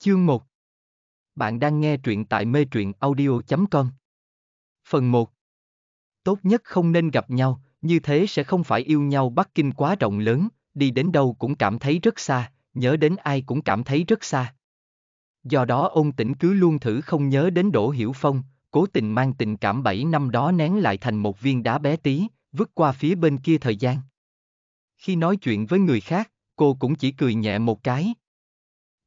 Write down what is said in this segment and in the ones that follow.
Chương 1 Bạn đang nghe truyện tại mê truyện audio.com Phần 1 Tốt nhất không nên gặp nhau, như thế sẽ không phải yêu nhau Bắc Kinh quá rộng lớn, đi đến đâu cũng cảm thấy rất xa, nhớ đến ai cũng cảm thấy rất xa. Do đó ông tỉnh cứ luôn thử không nhớ đến Đỗ Hiểu Phong, cố tình mang tình cảm 7 năm đó nén lại thành một viên đá bé tí, vứt qua phía bên kia thời gian. Khi nói chuyện với người khác, cô cũng chỉ cười nhẹ một cái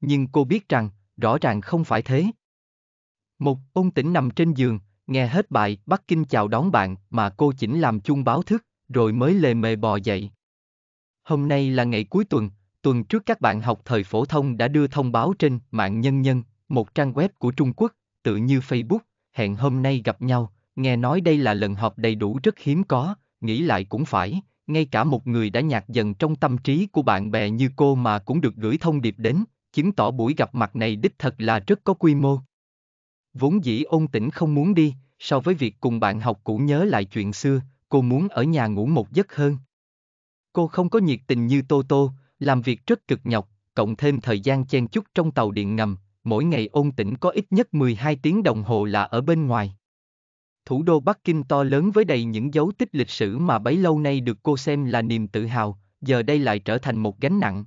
nhưng cô biết rằng, rõ ràng không phải thế. Một ôn tỉnh nằm trên giường, nghe hết bài Bắc Kinh chào đón bạn mà cô chỉnh làm chung báo thức, rồi mới lề mề bò dậy. Hôm nay là ngày cuối tuần, tuần trước các bạn học thời phổ thông đã đưa thông báo trên mạng nhân nhân, một trang web của Trung Quốc, tự như Facebook, hẹn hôm nay gặp nhau, nghe nói đây là lần họp đầy đủ rất hiếm có, nghĩ lại cũng phải, ngay cả một người đã nhạt dần trong tâm trí của bạn bè như cô mà cũng được gửi thông điệp đến, chứng tỏ buổi gặp mặt này đích thật là rất có quy mô. Vốn dĩ ôn tĩnh không muốn đi, so với việc cùng bạn học cũ nhớ lại chuyện xưa, cô muốn ở nhà ngủ một giấc hơn. Cô không có nhiệt tình như Tô Tô, làm việc rất cực nhọc, cộng thêm thời gian chen chúc trong tàu điện ngầm, mỗi ngày ôn tĩnh có ít nhất 12 tiếng đồng hồ là ở bên ngoài. Thủ đô Bắc Kinh to lớn với đầy những dấu tích lịch sử mà bấy lâu nay được cô xem là niềm tự hào, giờ đây lại trở thành một gánh nặng,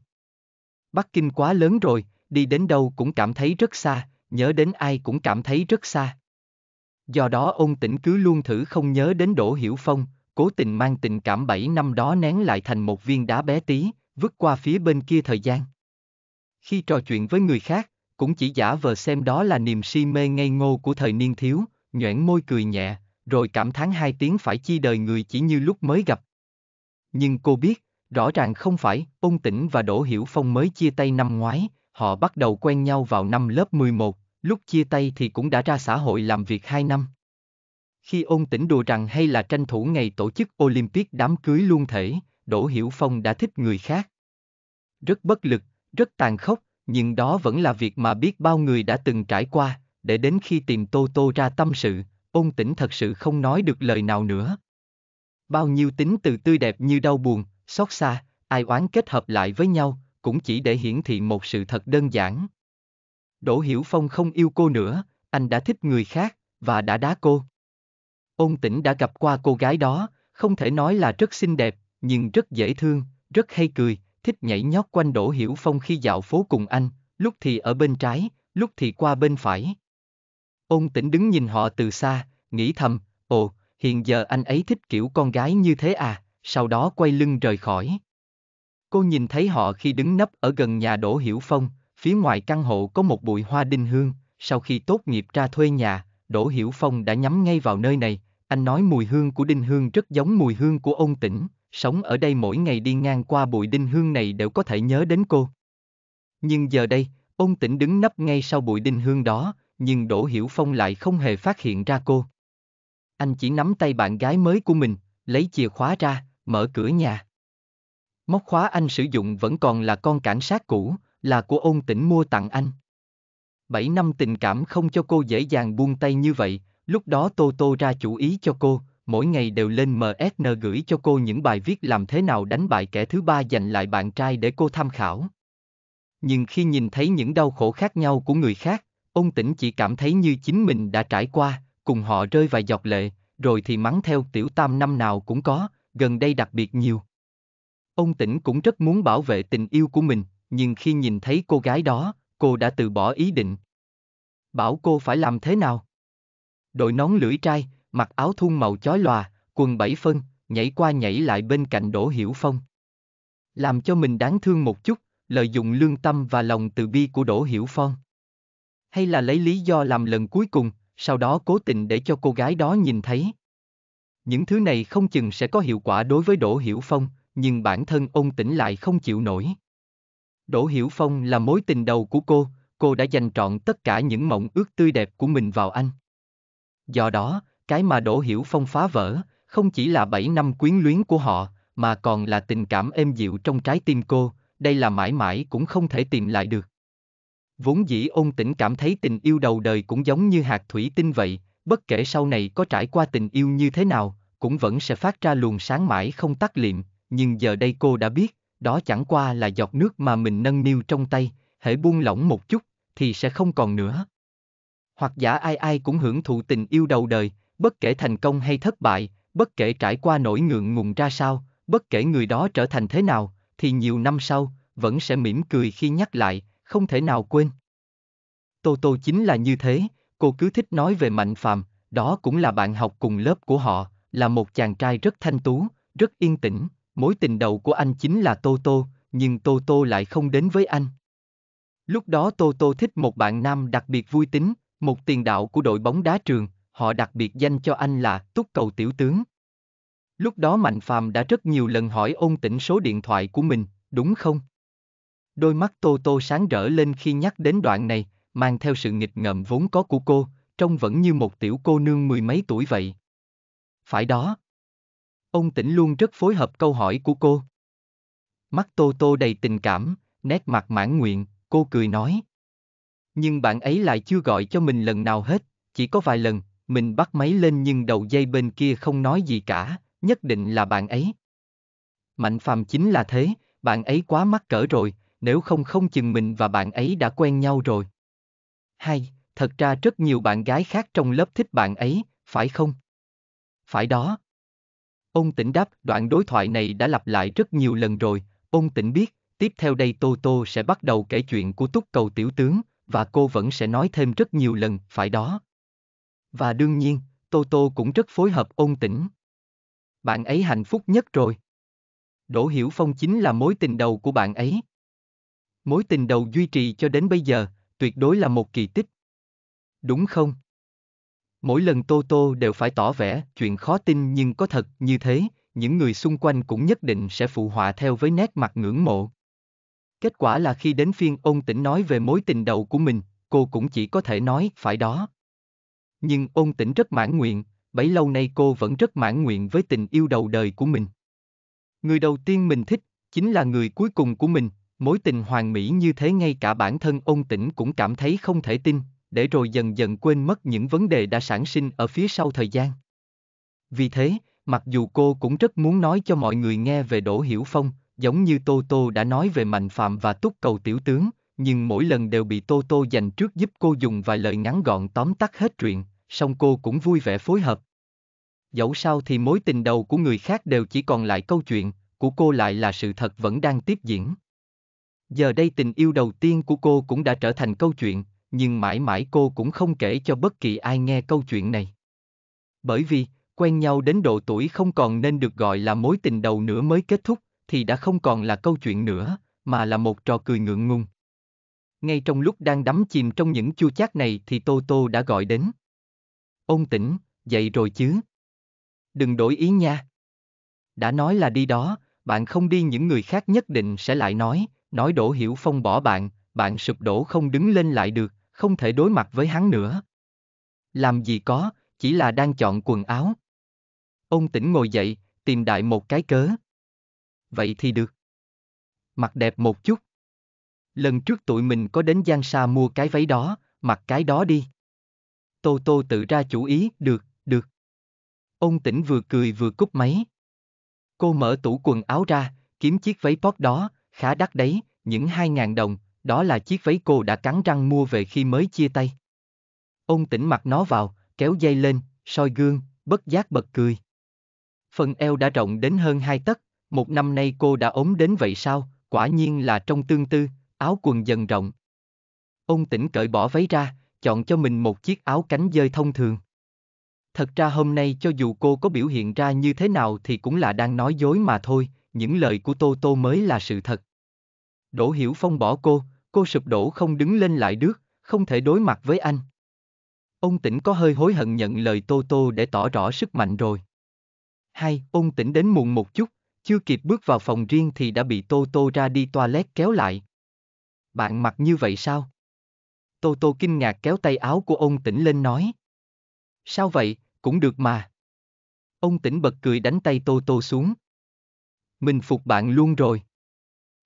Bắc Kinh quá lớn rồi, đi đến đâu cũng cảm thấy rất xa, nhớ đến ai cũng cảm thấy rất xa. Do đó ôn tỉnh cứ luôn thử không nhớ đến Đỗ Hiểu Phong, cố tình mang tình cảm 7 năm đó nén lại thành một viên đá bé tí, vứt qua phía bên kia thời gian. Khi trò chuyện với người khác, cũng chỉ giả vờ xem đó là niềm si mê ngây ngô của thời niên thiếu, nhoẻn môi cười nhẹ, rồi cảm thán hai tiếng phải chi đời người chỉ như lúc mới gặp. Nhưng cô biết, Rõ ràng không phải, Ôn Tĩnh và Đỗ Hiểu Phong mới chia tay năm ngoái, họ bắt đầu quen nhau vào năm lớp 11, lúc chia tay thì cũng đã ra xã hội làm việc 2 năm. Khi Ôn Tĩnh đùa rằng hay là tranh thủ ngày tổ chức Olympic đám cưới luôn thể, Đỗ Hiểu Phong đã thích người khác. Rất bất lực, rất tàn khốc, nhưng đó vẫn là việc mà biết bao người đã từng trải qua, để đến khi tìm Tô Tô ra tâm sự, Ôn Tĩnh thật sự không nói được lời nào nữa. Bao nhiêu tính từ tươi đẹp như đau buồn, xót xa, ai oán kết hợp lại với nhau, cũng chỉ để hiển thị một sự thật đơn giản. Đỗ Hiểu Phong không yêu cô nữa, anh đã thích người khác, và đã đá cô. Ôn tỉnh đã gặp qua cô gái đó, không thể nói là rất xinh đẹp, nhưng rất dễ thương, rất hay cười, thích nhảy nhót quanh Đỗ Hiểu Phong khi dạo phố cùng anh, lúc thì ở bên trái, lúc thì qua bên phải. Ôn tỉnh đứng nhìn họ từ xa, nghĩ thầm, ồ, hiện giờ anh ấy thích kiểu con gái như thế à sau đó quay lưng rời khỏi. Cô nhìn thấy họ khi đứng nấp ở gần nhà Đỗ Hiểu Phong, phía ngoài căn hộ có một bụi hoa đinh hương, sau khi tốt nghiệp ra thuê nhà, Đỗ Hiểu Phong đã nhắm ngay vào nơi này, anh nói mùi hương của đinh hương rất giống mùi hương của ông tỉnh, sống ở đây mỗi ngày đi ngang qua bụi đinh hương này đều có thể nhớ đến cô. Nhưng giờ đây, ông tỉnh đứng nấp ngay sau bụi đinh hương đó, nhưng Đỗ Hiểu Phong lại không hề phát hiện ra cô. Anh chỉ nắm tay bạn gái mới của mình, lấy chìa khóa ra, mở cửa nhà. Móc khóa anh sử dụng vẫn còn là con cảnh sát cũ, là của ôn tỉnh mua tặng anh. Bảy năm tình cảm không cho cô dễ dàng buông tay như vậy, lúc đó Tô Tô ra chủ ý cho cô, mỗi ngày đều lên MSN gửi cho cô những bài viết làm thế nào đánh bại kẻ thứ ba giành lại bạn trai để cô tham khảo. Nhưng khi nhìn thấy những đau khổ khác nhau của người khác, ông tỉnh chỉ cảm thấy như chính mình đã trải qua, cùng họ rơi vài giọt lệ, rồi thì mắng theo tiểu tam năm nào cũng có, gần đây đặc biệt nhiều. Ông Tĩnh cũng rất muốn bảo vệ tình yêu của mình, nhưng khi nhìn thấy cô gái đó, cô đã từ bỏ ý định. Bảo cô phải làm thế nào? Đội nón lưỡi trai, mặc áo thun màu chói lòa, quần bảy phân, nhảy qua nhảy lại bên cạnh Đỗ Hiểu Phong. Làm cho mình đáng thương một chút, lợi dụng lương tâm và lòng từ bi của Đỗ Hiểu Phong. Hay là lấy lý do làm lần cuối cùng, sau đó cố tình để cho cô gái đó nhìn thấy. Những thứ này không chừng sẽ có hiệu quả đối với Đỗ Hiểu Phong, nhưng bản thân ông tỉnh lại không chịu nổi. Đỗ Hiểu Phong là mối tình đầu của cô, cô đã dành trọn tất cả những mộng ước tươi đẹp của mình vào anh. Do đó, cái mà Đỗ Hiểu Phong phá vỡ, không chỉ là 7 năm quyến luyến của họ, mà còn là tình cảm êm dịu trong trái tim cô, đây là mãi mãi cũng không thể tìm lại được. Vốn dĩ ôn tỉnh cảm thấy tình yêu đầu đời cũng giống như hạt thủy tinh vậy, bất kể sau này có trải qua tình yêu như thế nào, cũng vẫn sẽ phát ra luồng sáng mãi không tắt liệm, nhưng giờ đây cô đã biết, đó chẳng qua là giọt nước mà mình nâng niu trong tay, hễ buông lỏng một chút, thì sẽ không còn nữa. Hoặc giả ai ai cũng hưởng thụ tình yêu đầu đời, bất kể thành công hay thất bại, bất kể trải qua nỗi ngượng ngùng ra sao, bất kể người đó trở thành thế nào, thì nhiều năm sau, vẫn sẽ mỉm cười khi nhắc lại, không thể nào quên. Tô Tô chính là như thế, cô cứ thích nói về Mạnh Phạm, đó cũng là bạn học cùng lớp của họ, là một chàng trai rất thanh tú, rất yên tĩnh, mối tình đầu của anh chính là Tô Tô, nhưng Tô Tô lại không đến với anh. Lúc đó Tô Tô thích một bạn nam đặc biệt vui tính, một tiền đạo của đội bóng đá trường, họ đặc biệt danh cho anh là Túc Cầu Tiểu Tướng. Lúc đó Mạnh Phạm đã rất nhiều lần hỏi ôn tỉnh số điện thoại của mình, đúng không? Đôi mắt Tô Tô sáng rỡ lên khi nhắc đến đoạn này, mang theo sự nghịch ngợm vốn có của cô, trông vẫn như một tiểu cô nương mười mấy tuổi vậy. Phải đó. Ông tỉnh luôn rất phối hợp câu hỏi của cô. Mắt Tô Tô đầy tình cảm, nét mặt mãn nguyện, cô cười nói. Nhưng bạn ấy lại chưa gọi cho mình lần nào hết, chỉ có vài lần, mình bắt máy lên nhưng đầu dây bên kia không nói gì cả, nhất định là bạn ấy. Mạnh phàm chính là thế, bạn ấy quá mắc cỡ rồi, nếu không không chừng mình và bạn ấy đã quen nhau rồi. Hay, thật ra rất nhiều bạn gái khác trong lớp thích bạn ấy, phải không? Phải đó. Ông tỉnh đáp, đoạn đối thoại này đã lặp lại rất nhiều lần rồi, ông tỉnh biết, tiếp theo đây Tô Tô sẽ bắt đầu kể chuyện của túc cầu tiểu tướng, và cô vẫn sẽ nói thêm rất nhiều lần, phải đó. Và đương nhiên, Tô Tô cũng rất phối hợp ôn tỉnh. Bạn ấy hạnh phúc nhất rồi. Đỗ Hiểu Phong chính là mối tình đầu của bạn ấy. Mối tình đầu duy trì cho đến bây giờ, tuyệt đối là một kỳ tích. Đúng không? Mỗi lần Tô Tô đều phải tỏ vẻ chuyện khó tin nhưng có thật như thế, những người xung quanh cũng nhất định sẽ phụ họa theo với nét mặt ngưỡng mộ. Kết quả là khi đến phiên ông tỉnh nói về mối tình đầu của mình, cô cũng chỉ có thể nói phải đó. Nhưng ông tỉnh rất mãn nguyện, bấy lâu nay cô vẫn rất mãn nguyện với tình yêu đầu đời của mình. Người đầu tiên mình thích, chính là người cuối cùng của mình, Mối tình hoàn mỹ như thế ngay cả bản thân ôn tĩnh cũng cảm thấy không thể tin, để rồi dần dần quên mất những vấn đề đã sản sinh ở phía sau thời gian. Vì thế, mặc dù cô cũng rất muốn nói cho mọi người nghe về Đỗ Hiểu Phong, giống như Tô Tô đã nói về Mạnh Phạm và Túc Cầu Tiểu Tướng, nhưng mỗi lần đều bị Tô Tô dành trước giúp cô dùng vài lời ngắn gọn tóm tắt hết chuyện, song cô cũng vui vẻ phối hợp. Dẫu sao thì mối tình đầu của người khác đều chỉ còn lại câu chuyện, của cô lại là sự thật vẫn đang tiếp diễn. Giờ đây tình yêu đầu tiên của cô cũng đã trở thành câu chuyện, nhưng mãi mãi cô cũng không kể cho bất kỳ ai nghe câu chuyện này. Bởi vì, quen nhau đến độ tuổi không còn nên được gọi là mối tình đầu nữa mới kết thúc, thì đã không còn là câu chuyện nữa, mà là một trò cười ngượng ngùng. Ngay trong lúc đang đắm chìm trong những chua chát này thì Tô Tô đã gọi đến. Ông tỉnh, dậy rồi chứ. Đừng đổi ý nha. Đã nói là đi đó, bạn không đi những người khác nhất định sẽ lại nói, nói Đỗ Hiểu Phong bỏ bạn, bạn sụp đổ không đứng lên lại được, không thể đối mặt với hắn nữa. Làm gì có, chỉ là đang chọn quần áo. Ông tỉnh ngồi dậy, tìm đại một cái cớ. Vậy thì được. Mặc đẹp một chút. Lần trước tụi mình có đến Giang Sa mua cái váy đó, mặc cái đó đi. Tô Tô tự ra chủ ý, được, được. Ông tỉnh vừa cười vừa cúp máy. Cô mở tủ quần áo ra, kiếm chiếc váy pop đó, khá đắt đấy, những 2.000 đồng, đó là chiếc váy cô đã cắn răng mua về khi mới chia tay. Ông tỉnh mặc nó vào, kéo dây lên, soi gương, bất giác bật cười. Phần eo đã rộng đến hơn hai tấc, một năm nay cô đã ốm đến vậy sao, quả nhiên là trong tương tư, áo quần dần rộng. Ông tỉnh cởi bỏ váy ra, chọn cho mình một chiếc áo cánh dơi thông thường. Thật ra hôm nay cho dù cô có biểu hiện ra như thế nào thì cũng là đang nói dối mà thôi, những lời của Tô Tô mới là sự thật. Đỗ Hiểu Phong bỏ cô, cô sụp đổ không đứng lên lại được, không thể đối mặt với anh. Ông tỉnh có hơi hối hận nhận lời Tô Tô để tỏ rõ sức mạnh rồi. Hay ông tỉnh đến muộn một chút, chưa kịp bước vào phòng riêng thì đã bị Tô Tô ra đi toilet kéo lại. Bạn mặc như vậy sao? Tô Tô kinh ngạc kéo tay áo của ông tỉnh lên nói. Sao vậy, cũng được mà. Ông tỉnh bật cười đánh tay Tô Tô xuống. Mình phục bạn luôn rồi.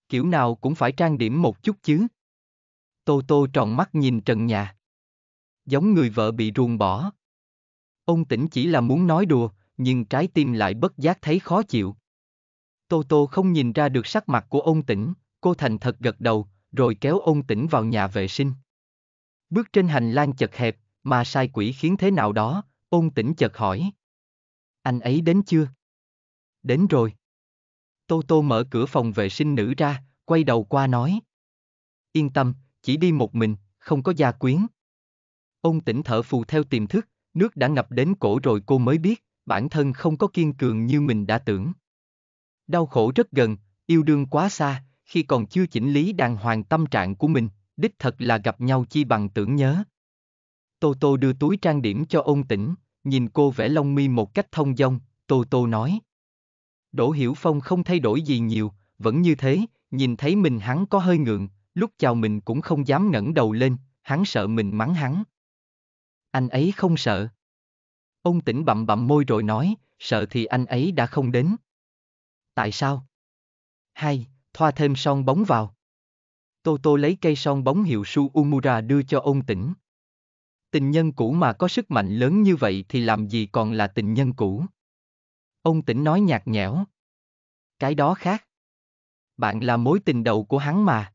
Kiểu nào cũng phải trang điểm một chút chứ. Tô Tô tròn mắt nhìn trần nhà. Giống người vợ bị ruồng bỏ. Ông tỉnh chỉ là muốn nói đùa, nhưng trái tim lại bất giác thấy khó chịu. Tô Tô không nhìn ra được sắc mặt của ông tỉnh, cô thành thật gật đầu, rồi kéo ông tỉnh vào nhà vệ sinh. Bước trên hành lang chật hẹp, mà sai quỷ khiến thế nào đó, ông tỉnh chợt hỏi. Anh ấy đến chưa? Đến rồi. Tô Tô mở cửa phòng vệ sinh nữ ra, quay đầu qua nói. Yên tâm, chỉ đi một mình, không có gia quyến. Ông tỉnh thở phù theo tiềm thức, nước đã ngập đến cổ rồi cô mới biết, bản thân không có kiên cường như mình đã tưởng. Đau khổ rất gần, yêu đương quá xa, khi còn chưa chỉnh lý đàng hoàng tâm trạng của mình, đích thật là gặp nhau chi bằng tưởng nhớ. Tô Tô đưa túi trang điểm cho ông tỉnh, nhìn cô vẽ lông mi một cách thông dong, Tô Tô nói. Đỗ Hiểu Phong không thay đổi gì nhiều, vẫn như thế, nhìn thấy mình hắn có hơi ngượng, lúc chào mình cũng không dám ngẩng đầu lên, hắn sợ mình mắng hắn. Anh ấy không sợ. Ông tỉnh bậm bậm môi rồi nói, sợ thì anh ấy đã không đến. Tại sao? Hai, thoa thêm son bóng vào. Tô Tô lấy cây son bóng hiệu Su Umura đưa cho ông tỉnh. Tình nhân cũ mà có sức mạnh lớn như vậy thì làm gì còn là tình nhân cũ. Ông tỉnh nói nhạt nhẽo. Cái đó khác. Bạn là mối tình đầu của hắn mà.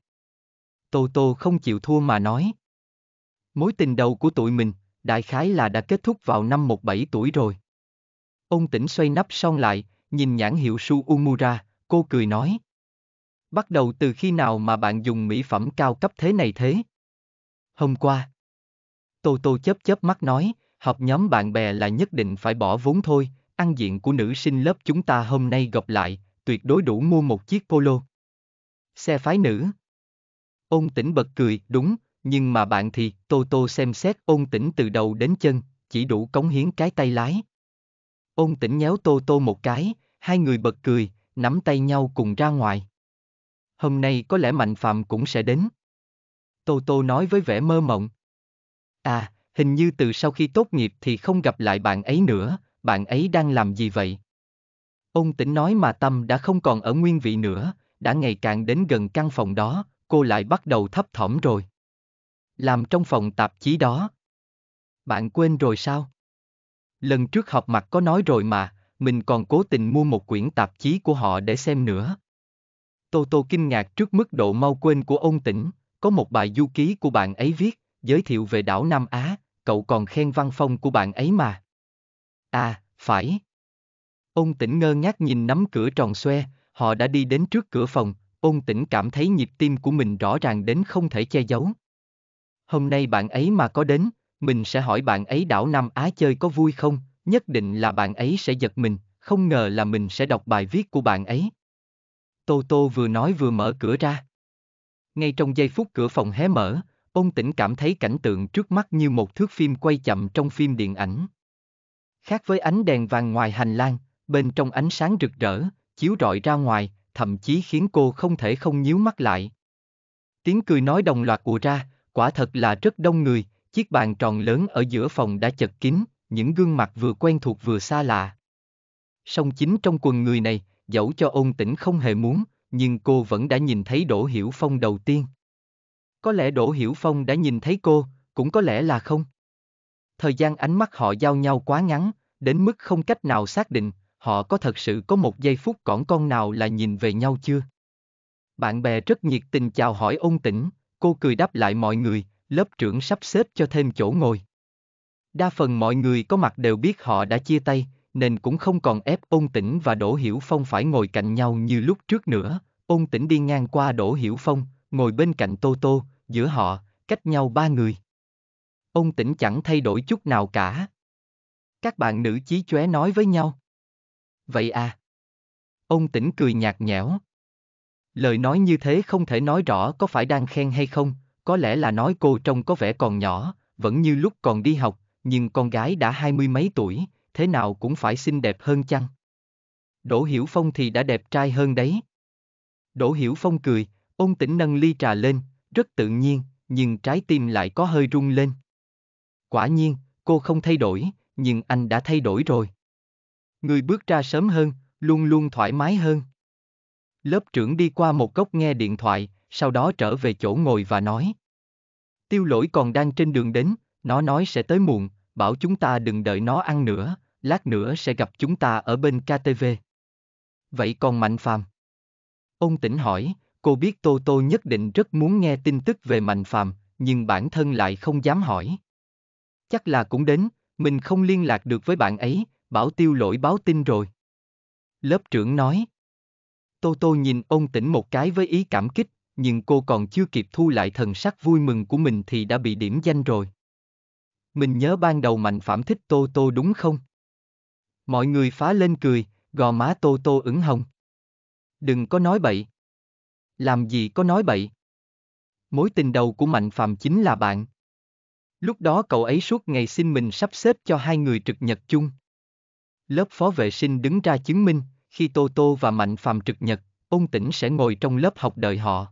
Tô Tô không chịu thua mà nói. Mối tình đầu của tụi mình, đại khái là đã kết thúc vào năm 17 tuổi rồi. Ông tỉnh xoay nắp son lại, nhìn nhãn hiệu Su Umura, cô cười nói. Bắt đầu từ khi nào mà bạn dùng mỹ phẩm cao cấp thế này thế? Hôm qua. Tô Tô chớp chớp mắt nói, học nhóm bạn bè là nhất định phải bỏ vốn thôi, ăn diện của nữ sinh lớp chúng ta hôm nay gặp lại, tuyệt đối đủ mua một chiếc polo. Xe phái nữ. Ôn tỉnh bật cười, đúng, nhưng mà bạn thì, Tô Tô xem xét ôn tỉnh từ đầu đến chân, chỉ đủ cống hiến cái tay lái. Ôn tỉnh nhéo Tô Tô một cái, hai người bật cười, nắm tay nhau cùng ra ngoài. Hôm nay có lẽ Mạnh Phạm cũng sẽ đến. Tô Tô nói với vẻ mơ mộng. À, hình như từ sau khi tốt nghiệp thì không gặp lại bạn ấy nữa, bạn ấy đang làm gì vậy? Ông tỉnh nói mà tâm đã không còn ở nguyên vị nữa, đã ngày càng đến gần căn phòng đó, cô lại bắt đầu thấp thỏm rồi. Làm trong phòng tạp chí đó. Bạn quên rồi sao? Lần trước họp mặt có nói rồi mà, mình còn cố tình mua một quyển tạp chí của họ để xem nữa. Tô Tô kinh ngạc trước mức độ mau quên của ông tỉnh, có một bài du ký của bạn ấy viết, giới thiệu về đảo Nam Á, cậu còn khen văn phong của bạn ấy mà. À, phải. Ông tỉnh ngơ ngác nhìn nắm cửa tròn xoe, họ đã đi đến trước cửa phòng, ông tỉnh cảm thấy nhịp tim của mình rõ ràng đến không thể che giấu. Hôm nay bạn ấy mà có đến, mình sẽ hỏi bạn ấy đảo Nam Á chơi có vui không, nhất định là bạn ấy sẽ giật mình, không ngờ là mình sẽ đọc bài viết của bạn ấy. Tô Tô vừa nói vừa mở cửa ra. Ngay trong giây phút cửa phòng hé mở, ông tỉnh cảm thấy cảnh tượng trước mắt như một thước phim quay chậm trong phim điện ảnh. Khác với ánh đèn vàng ngoài hành lang, bên trong ánh sáng rực rỡ, chiếu rọi ra ngoài, thậm chí khiến cô không thể không nhíu mắt lại. Tiếng cười nói đồng loạt ùa ra, quả thật là rất đông người, chiếc bàn tròn lớn ở giữa phòng đã chật kín, những gương mặt vừa quen thuộc vừa xa lạ. Song chính trong quần người này, dẫu cho ôn tĩnh không hề muốn, nhưng cô vẫn đã nhìn thấy Đỗ Hiểu Phong đầu tiên. Có lẽ Đỗ Hiểu Phong đã nhìn thấy cô, cũng có lẽ là không thời gian ánh mắt họ giao nhau quá ngắn, đến mức không cách nào xác định, họ có thật sự có một giây phút cỏn con nào là nhìn về nhau chưa. Bạn bè rất nhiệt tình chào hỏi ôn tĩnh, cô cười đáp lại mọi người, lớp trưởng sắp xếp cho thêm chỗ ngồi. Đa phần mọi người có mặt đều biết họ đã chia tay, nên cũng không còn ép ôn tĩnh và Đỗ Hiểu Phong phải ngồi cạnh nhau như lúc trước nữa. Ôn tĩnh đi ngang qua Đỗ Hiểu Phong, ngồi bên cạnh Tô Tô, giữa họ, cách nhau ba người. Ông tỉnh chẳng thay đổi chút nào cả. Các bạn nữ chí chóe nói với nhau. Vậy à? Ông tỉnh cười nhạt nhẽo. Lời nói như thế không thể nói rõ có phải đang khen hay không, có lẽ là nói cô trông có vẻ còn nhỏ, vẫn như lúc còn đi học, nhưng con gái đã hai mươi mấy tuổi, thế nào cũng phải xinh đẹp hơn chăng? Đỗ Hiểu Phong thì đã đẹp trai hơn đấy. Đỗ Hiểu Phong cười, ông tỉnh nâng ly trà lên, rất tự nhiên, nhưng trái tim lại có hơi rung lên. Quả nhiên, cô không thay đổi, nhưng anh đã thay đổi rồi. Người bước ra sớm hơn, luôn luôn thoải mái hơn. Lớp trưởng đi qua một góc nghe điện thoại, sau đó trở về chỗ ngồi và nói. Tiêu lỗi còn đang trên đường đến, nó nói sẽ tới muộn, bảo chúng ta đừng đợi nó ăn nữa, lát nữa sẽ gặp chúng ta ở bên KTV. Vậy còn Mạnh Phàm? Ông tỉnh hỏi, cô biết Tô Tô nhất định rất muốn nghe tin tức về Mạnh Phàm, nhưng bản thân lại không dám hỏi chắc là cũng đến, mình không liên lạc được với bạn ấy, bảo tiêu lỗi báo tin rồi. Lớp trưởng nói. Tô Tô nhìn ông tỉnh một cái với ý cảm kích, nhưng cô còn chưa kịp thu lại thần sắc vui mừng của mình thì đã bị điểm danh rồi. Mình nhớ ban đầu Mạnh Phạm thích Tô Tô đúng không? Mọi người phá lên cười, gò má Tô Tô ửng hồng. Đừng có nói bậy. Làm gì có nói bậy. Mối tình đầu của Mạnh Phạm chính là bạn. Lúc đó cậu ấy suốt ngày xin mình sắp xếp cho hai người trực nhật chung. Lớp phó vệ sinh đứng ra chứng minh, khi Tô Tô và Mạnh Phạm trực nhật, ông tỉnh sẽ ngồi trong lớp học đợi họ.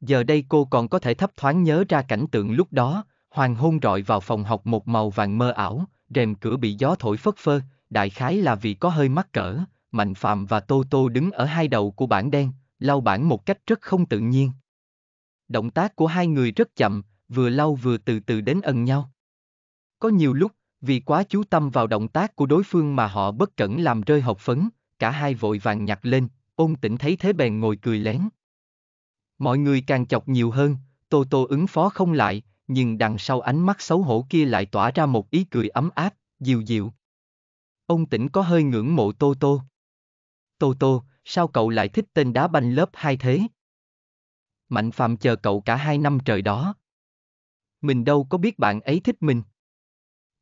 Giờ đây cô còn có thể thấp thoáng nhớ ra cảnh tượng lúc đó, hoàng hôn rọi vào phòng học một màu vàng mơ ảo, rèm cửa bị gió thổi phất phơ, đại khái là vì có hơi mắc cỡ, Mạnh Phạm và Tô Tô đứng ở hai đầu của bảng đen, lau bảng một cách rất không tự nhiên. Động tác của hai người rất chậm, vừa lau vừa từ từ đến ân nhau. Có nhiều lúc, vì quá chú tâm vào động tác của đối phương mà họ bất cẩn làm rơi hộp phấn, cả hai vội vàng nhặt lên, ôn tỉnh thấy thế bèn ngồi cười lén. Mọi người càng chọc nhiều hơn, Tô Tô ứng phó không lại, nhưng đằng sau ánh mắt xấu hổ kia lại tỏa ra một ý cười ấm áp, dịu dịu. Ông tỉnh có hơi ngưỡng mộ Tô Tô. Tô Tô, sao cậu lại thích tên đá banh lớp hai thế? Mạnh Phạm chờ cậu cả hai năm trời đó. Mình đâu có biết bạn ấy thích mình.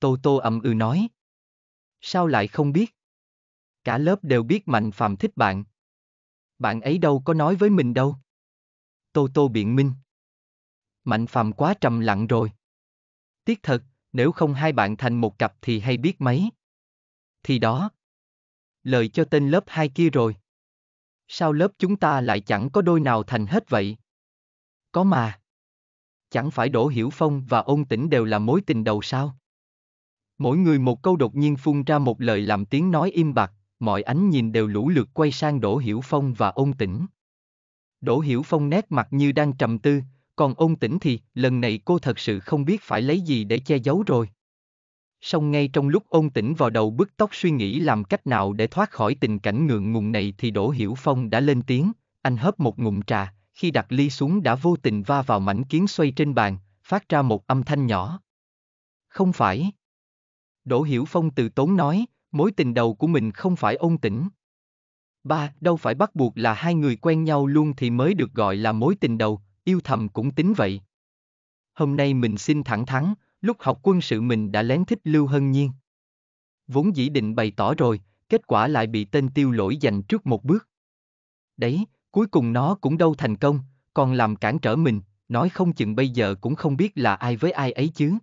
Tô Tô ậm ừ nói. Sao lại không biết? Cả lớp đều biết Mạnh Phạm thích bạn. Bạn ấy đâu có nói với mình đâu. Tô Tô biện minh. Mạnh Phạm quá trầm lặng rồi. Tiếc thật, nếu không hai bạn thành một cặp thì hay biết mấy. Thì đó. Lời cho tên lớp hai kia rồi. Sao lớp chúng ta lại chẳng có đôi nào thành hết vậy? Có mà chẳng phải Đỗ Hiểu Phong và ông tỉnh đều là mối tình đầu sao? Mỗi người một câu đột nhiên phun ra một lời làm tiếng nói im bặt, mọi ánh nhìn đều lũ lượt quay sang Đỗ Hiểu Phong và ông tỉnh. Đỗ Hiểu Phong nét mặt như đang trầm tư, còn ông tỉnh thì, lần này cô thật sự không biết phải lấy gì để che giấu rồi. xong ngay trong lúc ông tỉnh vào đầu bức tóc suy nghĩ làm cách nào để thoát khỏi tình cảnh ngượng ngùng này thì Đỗ Hiểu Phong đã lên tiếng, anh hớp một ngụm trà, khi đặt ly xuống đã vô tình va vào mảnh kiến xoay trên bàn, phát ra một âm thanh nhỏ. Không phải. Đỗ Hiểu Phong từ tốn nói, mối tình đầu của mình không phải ôn tĩnh. Ba, đâu phải bắt buộc là hai người quen nhau luôn thì mới được gọi là mối tình đầu, yêu thầm cũng tính vậy. Hôm nay mình xin thẳng thắn, lúc học quân sự mình đã lén thích Lưu Hân Nhiên. Vốn dĩ định bày tỏ rồi, kết quả lại bị tên tiêu lỗi giành trước một bước. Đấy, Cuối cùng nó cũng đâu thành công, còn làm cản trở mình, nói không chừng bây giờ cũng không biết là ai với ai ấy chứ.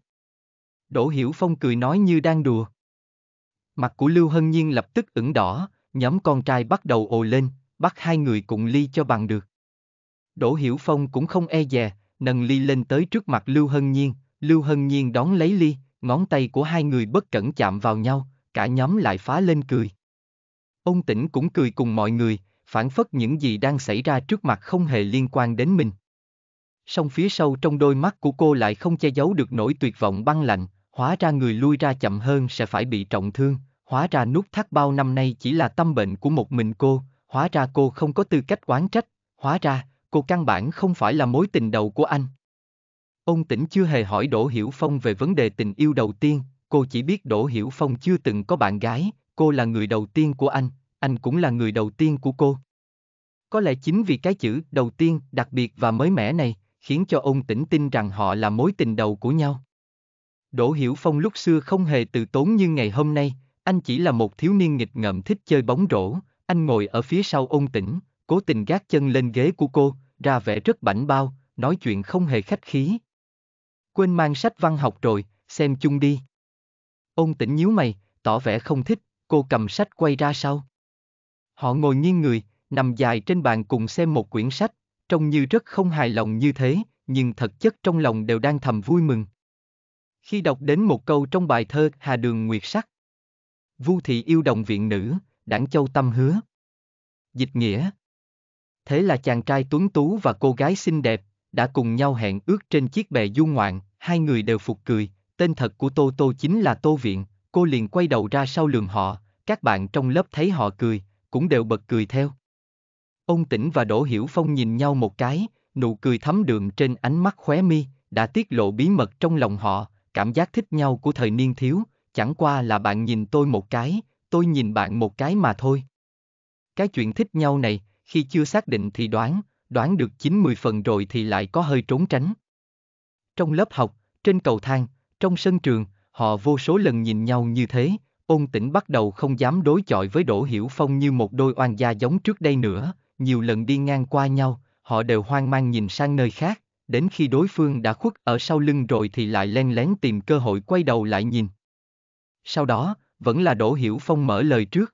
Đỗ Hiểu Phong cười nói như đang đùa. Mặt của Lưu Hân Nhiên lập tức ửng đỏ, nhóm con trai bắt đầu ồ lên, bắt hai người cùng ly cho bằng được. Đỗ Hiểu Phong cũng không e dè, nâng ly lên tới trước mặt Lưu Hân Nhiên, Lưu Hân Nhiên đón lấy ly, ngón tay của hai người bất cẩn chạm vào nhau, cả nhóm lại phá lên cười. Ông Tĩnh cũng cười cùng mọi người, phản phất những gì đang xảy ra trước mặt không hề liên quan đến mình. Song phía sâu trong đôi mắt của cô lại không che giấu được nỗi tuyệt vọng băng lạnh, hóa ra người lui ra chậm hơn sẽ phải bị trọng thương, hóa ra nút thắt bao năm nay chỉ là tâm bệnh của một mình cô, hóa ra cô không có tư cách oán trách, hóa ra cô căn bản không phải là mối tình đầu của anh. Ông tỉnh chưa hề hỏi Đỗ Hiểu Phong về vấn đề tình yêu đầu tiên, cô chỉ biết Đỗ Hiểu Phong chưa từng có bạn gái, cô là người đầu tiên của anh, anh cũng là người đầu tiên của cô. Có lẽ chính vì cái chữ đầu tiên đặc biệt và mới mẻ này khiến cho ông tỉnh tin rằng họ là mối tình đầu của nhau. Đỗ Hiểu Phong lúc xưa không hề từ tốn như ngày hôm nay, anh chỉ là một thiếu niên nghịch ngợm thích chơi bóng rổ, anh ngồi ở phía sau ôn tỉnh, cố tình gác chân lên ghế của cô, ra vẻ rất bảnh bao, nói chuyện không hề khách khí. Quên mang sách văn học rồi, xem chung đi. Ôn tỉnh nhíu mày, tỏ vẻ không thích, cô cầm sách quay ra sau. Họ ngồi nghiêng người, nằm dài trên bàn cùng xem một quyển sách, trông như rất không hài lòng như thế, nhưng thật chất trong lòng đều đang thầm vui mừng. Khi đọc đến một câu trong bài thơ Hà Đường Nguyệt Sắc, Vu thị yêu đồng viện nữ, đảng châu tâm hứa. Dịch nghĩa Thế là chàng trai tuấn tú và cô gái xinh đẹp, đã cùng nhau hẹn ước trên chiếc bè du ngoạn, hai người đều phục cười, tên thật của Tô Tô chính là Tô Viện, cô liền quay đầu ra sau lường họ, các bạn trong lớp thấy họ cười, cũng đều bật cười theo. Ông Tĩnh và Đỗ Hiểu Phong nhìn nhau một cái, nụ cười thấm đượm trên ánh mắt khóe mi, đã tiết lộ bí mật trong lòng họ, cảm giác thích nhau của thời niên thiếu, chẳng qua là bạn nhìn tôi một cái, tôi nhìn bạn một cái mà thôi. Cái chuyện thích nhau này, khi chưa xác định thì đoán, đoán được 90 phần rồi thì lại có hơi trốn tránh. Trong lớp học, trên cầu thang, trong sân trường, họ vô số lần nhìn nhau như thế, Ôn Tĩnh bắt đầu không dám đối chọi với Đỗ Hiểu Phong như một đôi oan gia giống trước đây nữa, nhiều lần đi ngang qua nhau, họ đều hoang mang nhìn sang nơi khác, đến khi đối phương đã khuất ở sau lưng rồi thì lại len lén tìm cơ hội quay đầu lại nhìn. Sau đó, vẫn là Đỗ Hiểu Phong mở lời trước.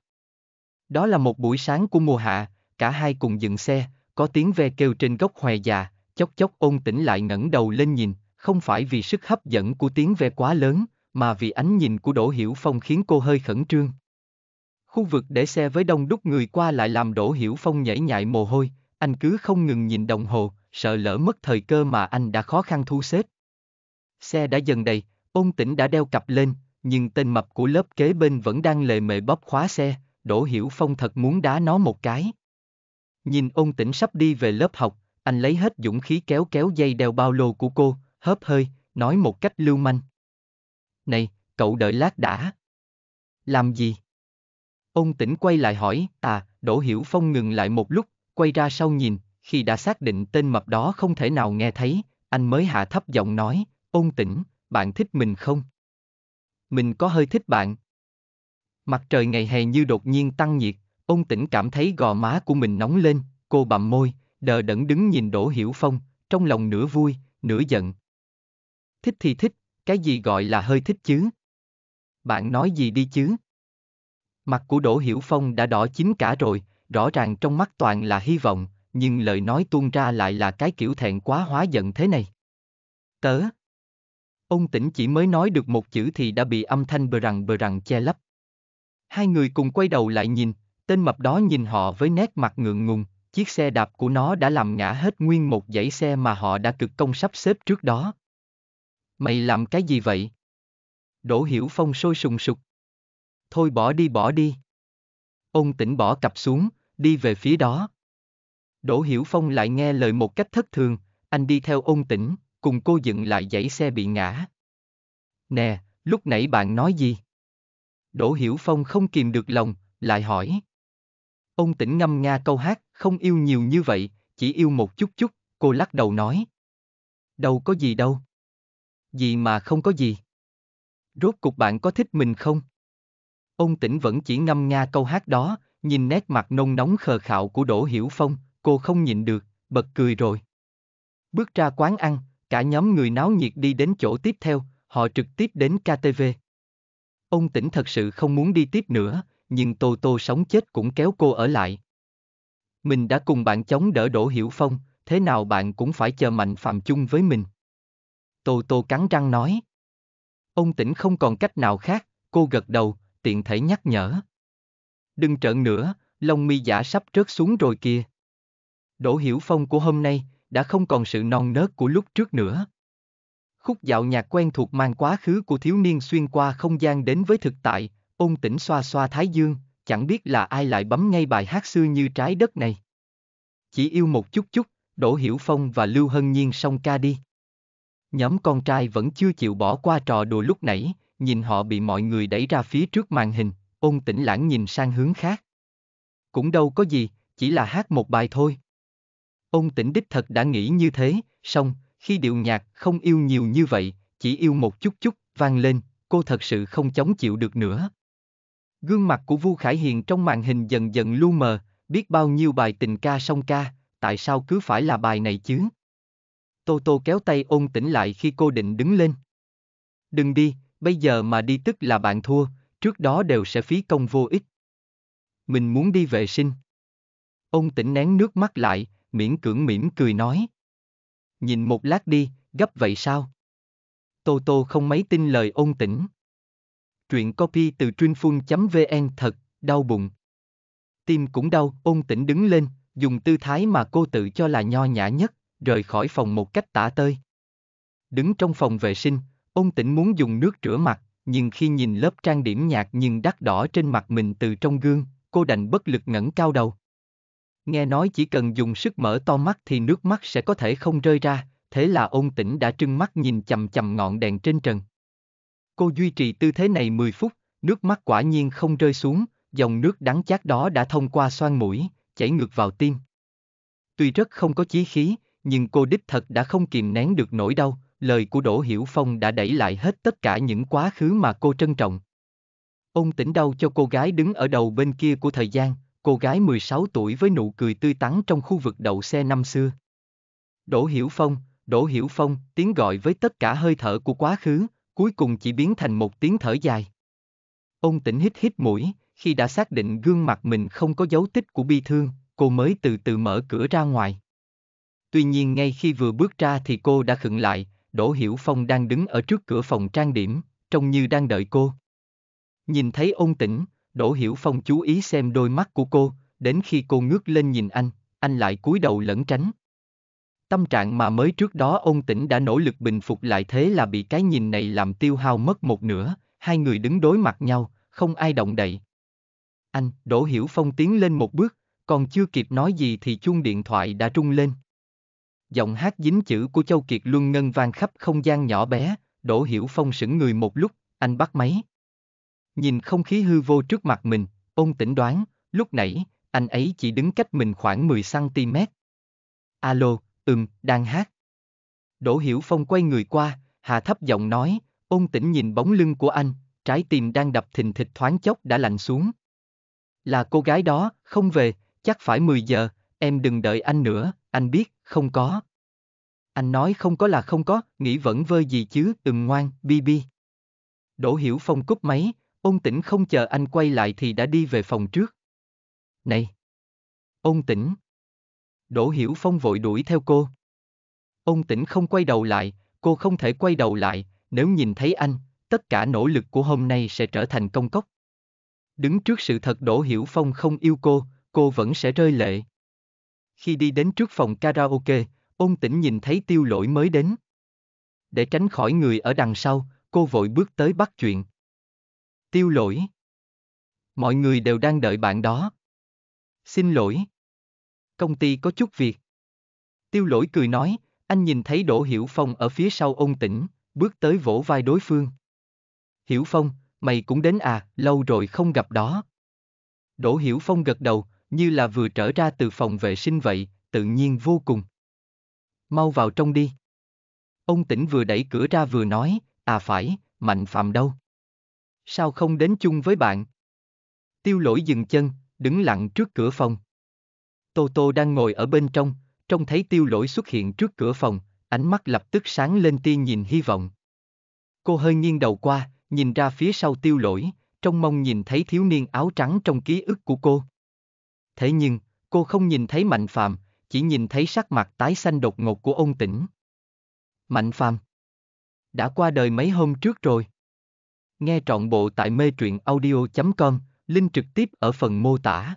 Đó là một buổi sáng của mùa hạ, cả hai cùng dựng xe, có tiếng ve kêu trên gốc hòe già, chốc chốc ôn Tĩnh lại ngẩng đầu lên nhìn, không phải vì sức hấp dẫn của tiếng ve quá lớn, mà vì ánh nhìn của Đỗ Hiểu Phong khiến cô hơi khẩn trương. Khu vực để xe với đông đúc người qua lại làm Đỗ Hiểu Phong nhảy nhại mồ hôi, anh cứ không ngừng nhìn đồng hồ, sợ lỡ mất thời cơ mà anh đã khó khăn thu xếp. Xe đã dần đầy, ôn Tĩnh đã đeo cặp lên, nhưng tên mập của lớp kế bên vẫn đang lề mề bóp khóa xe, Đỗ Hiểu Phong thật muốn đá nó một cái. Nhìn ôn Tĩnh sắp đi về lớp học, anh lấy hết dũng khí kéo kéo dây đeo bao lô của cô, hớp hơi, nói một cách lưu manh này, cậu đợi lát đã. Làm gì? Ông tỉnh quay lại hỏi, à, Đỗ Hiểu Phong ngừng lại một lúc, quay ra sau nhìn, khi đã xác định tên mập đó không thể nào nghe thấy, anh mới hạ thấp giọng nói, ôn tỉnh, bạn thích mình không? Mình có hơi thích bạn. Mặt trời ngày hè như đột nhiên tăng nhiệt, ôn tỉnh cảm thấy gò má của mình nóng lên, cô bặm môi, đờ đẫn đứng nhìn Đỗ Hiểu Phong, trong lòng nửa vui, nửa giận. Thích thì thích, cái gì gọi là hơi thích chứ? Bạn nói gì đi chứ? Mặt của Đỗ Hiểu Phong đã đỏ chín cả rồi, rõ ràng trong mắt toàn là hy vọng, nhưng lời nói tuôn ra lại là cái kiểu thẹn quá hóa giận thế này. Tớ. Ông tỉnh chỉ mới nói được một chữ thì đã bị âm thanh bờ rằng bờ rằng che lấp. Hai người cùng quay đầu lại nhìn, tên mập đó nhìn họ với nét mặt ngượng ngùng, chiếc xe đạp của nó đã làm ngã hết nguyên một dãy xe mà họ đã cực công sắp xếp trước đó. Mày làm cái gì vậy? Đỗ Hiểu Phong sôi sùng sục. Thôi bỏ đi bỏ đi. Ông tỉnh bỏ cặp xuống, đi về phía đó. Đỗ Hiểu Phong lại nghe lời một cách thất thường, anh đi theo ông tỉnh, cùng cô dựng lại dãy xe bị ngã. Nè, lúc nãy bạn nói gì? Đỗ Hiểu Phong không kìm được lòng, lại hỏi. Ông tỉnh ngâm nga câu hát, không yêu nhiều như vậy, chỉ yêu một chút chút, cô lắc đầu nói. Đâu có gì đâu. Gì mà không có gì. Rốt cục bạn có thích mình không? Ông tỉnh vẫn chỉ ngâm nga câu hát đó, nhìn nét mặt nông nóng khờ khạo của Đỗ Hiểu Phong, cô không nhịn được, bật cười rồi. Bước ra quán ăn, cả nhóm người náo nhiệt đi đến chỗ tiếp theo, họ trực tiếp đến KTV. Ông tỉnh thật sự không muốn đi tiếp nữa, nhưng Tô Tô sống chết cũng kéo cô ở lại. Mình đã cùng bạn chống đỡ Đỗ Hiểu Phong, thế nào bạn cũng phải chờ mạnh phạm chung với mình. Tô Tô cắn răng nói. Ông tỉnh không còn cách nào khác, cô gật đầu, tiện thể nhắc nhở. Đừng trợn nữa, lông mi giả sắp rớt xuống rồi kìa. Đỗ Hiểu Phong của hôm nay đã không còn sự non nớt của lúc trước nữa. Khúc dạo nhạc quen thuộc mang quá khứ của thiếu niên xuyên qua không gian đến với thực tại, ôn tỉnh xoa xoa thái dương, chẳng biết là ai lại bấm ngay bài hát xưa như trái đất này. Chỉ yêu một chút chút, Đỗ Hiểu Phong và Lưu Hân Nhiên song ca đi. Nhóm con trai vẫn chưa chịu bỏ qua trò đùa lúc nãy, nhìn họ bị mọi người đẩy ra phía trước màn hình, ôn tĩnh lãng nhìn sang hướng khác. Cũng đâu có gì, chỉ là hát một bài thôi. Ôn tĩnh đích thật đã nghĩ như thế, song, khi điệu nhạc không yêu nhiều như vậy, chỉ yêu một chút chút, vang lên, cô thật sự không chống chịu được nữa. Gương mặt của Vu Khải Hiền trong màn hình dần dần lu mờ, biết bao nhiêu bài tình ca song ca, tại sao cứ phải là bài này chứ? Tô Tô kéo tay ôn tỉnh lại khi cô định đứng lên. Đừng đi, bây giờ mà đi tức là bạn thua, trước đó đều sẽ phí công vô ích. Mình muốn đi vệ sinh. Ôn tỉnh nén nước mắt lại, miễn cưỡng mỉm cười nói. Nhìn một lát đi, gấp vậy sao? Tô Tô không mấy tin lời ôn tỉnh. Truyện copy từ truyệnphun.vn thật, đau bụng. Tim cũng đau, ôn tỉnh đứng lên, dùng tư thái mà cô tự cho là nho nhã nhất rời khỏi phòng một cách tả tơi. Đứng trong phòng vệ sinh, ôn tĩnh muốn dùng nước rửa mặt, nhưng khi nhìn lớp trang điểm nhạt nhưng đắt đỏ trên mặt mình từ trong gương, cô đành bất lực ngẩng cao đầu. Nghe nói chỉ cần dùng sức mở to mắt thì nước mắt sẽ có thể không rơi ra, thế là ôn tĩnh đã trưng mắt nhìn chầm chầm ngọn đèn trên trần. Cô duy trì tư thế này 10 phút, nước mắt quả nhiên không rơi xuống, dòng nước đắng chát đó đã thông qua xoang mũi, chảy ngược vào tim. Tuy rất không có chí khí, nhưng cô đích thật đã không kìm nén được nỗi đau, lời của Đỗ Hiểu Phong đã đẩy lại hết tất cả những quá khứ mà cô trân trọng. Ông tỉnh đau cho cô gái đứng ở đầu bên kia của thời gian, cô gái 16 tuổi với nụ cười tươi tắn trong khu vực đậu xe năm xưa. Đỗ Hiểu Phong, Đỗ Hiểu Phong, tiếng gọi với tất cả hơi thở của quá khứ, cuối cùng chỉ biến thành một tiếng thở dài. Ông tỉnh hít hít mũi, khi đã xác định gương mặt mình không có dấu tích của bi thương, cô mới từ từ mở cửa ra ngoài. Tuy nhiên ngay khi vừa bước ra thì cô đã khựng lại, Đỗ Hiểu Phong đang đứng ở trước cửa phòng trang điểm, trông như đang đợi cô. Nhìn thấy ôn tĩnh, Đỗ Hiểu Phong chú ý xem đôi mắt của cô, đến khi cô ngước lên nhìn anh, anh lại cúi đầu lẩn tránh. Tâm trạng mà mới trước đó ôn tĩnh đã nỗ lực bình phục lại thế là bị cái nhìn này làm tiêu hao mất một nửa, hai người đứng đối mặt nhau, không ai động đậy. Anh, Đỗ Hiểu Phong tiến lên một bước, còn chưa kịp nói gì thì chuông điện thoại đã rung lên. Giọng hát dính chữ của Châu Kiệt Luân ngân vang khắp không gian nhỏ bé, Đỗ Hiểu Phong sững người một lúc, anh bắt máy. Nhìn không khí hư vô trước mặt mình, ông tỉnh đoán, lúc nãy, anh ấy chỉ đứng cách mình khoảng 10cm. Alo, ừm, đang hát. Đỗ Hiểu Phong quay người qua, hạ thấp giọng nói, ông tỉnh nhìn bóng lưng của anh, trái tim đang đập thình thịch thoáng chốc đã lạnh xuống. Là cô gái đó, không về, chắc phải 10 giờ, Em đừng đợi anh nữa, anh biết, không có. Anh nói không có là không có, nghĩ vẫn vơi gì chứ, đừng ngoan, bi bi. Đỗ Hiểu Phong cúp máy, ôn tĩnh không chờ anh quay lại thì đã đi về phòng trước. Này! Ôn tĩnh! Đỗ Hiểu Phong vội đuổi theo cô. Ôn tĩnh không quay đầu lại, cô không thể quay đầu lại, nếu nhìn thấy anh, tất cả nỗ lực của hôm nay sẽ trở thành công cốc. Đứng trước sự thật Đỗ Hiểu Phong không yêu cô, cô vẫn sẽ rơi lệ. Khi đi đến trước phòng karaoke, ôn tỉnh nhìn thấy tiêu lỗi mới đến. Để tránh khỏi người ở đằng sau, cô vội bước tới bắt chuyện. Tiêu lỗi. Mọi người đều đang đợi bạn đó. Xin lỗi. Công ty có chút việc. Tiêu lỗi cười nói, anh nhìn thấy Đỗ Hiểu Phong ở phía sau ôn tỉnh, bước tới vỗ vai đối phương. Hiểu Phong, mày cũng đến à, lâu rồi không gặp đó. Đỗ Hiểu Phong gật đầu, như là vừa trở ra từ phòng vệ sinh vậy, tự nhiên vô cùng. Mau vào trong đi. Ông tỉnh vừa đẩy cửa ra vừa nói, à phải, mạnh phạm đâu. Sao không đến chung với bạn? Tiêu lỗi dừng chân, đứng lặng trước cửa phòng. Tô Tô đang ngồi ở bên trong, trông thấy tiêu lỗi xuất hiện trước cửa phòng, ánh mắt lập tức sáng lên tiên nhìn hy vọng. Cô hơi nghiêng đầu qua, nhìn ra phía sau tiêu lỗi, trong mong nhìn thấy thiếu niên áo trắng trong ký ức của cô thế nhưng, cô không nhìn thấy Mạnh Phạm, chỉ nhìn thấy sắc mặt tái xanh đột ngột của ôn tỉnh Mạnh Phạm Đã qua đời mấy hôm trước rồi. Nghe trọn bộ tại mê truyện audio.com, link trực tiếp ở phần mô tả.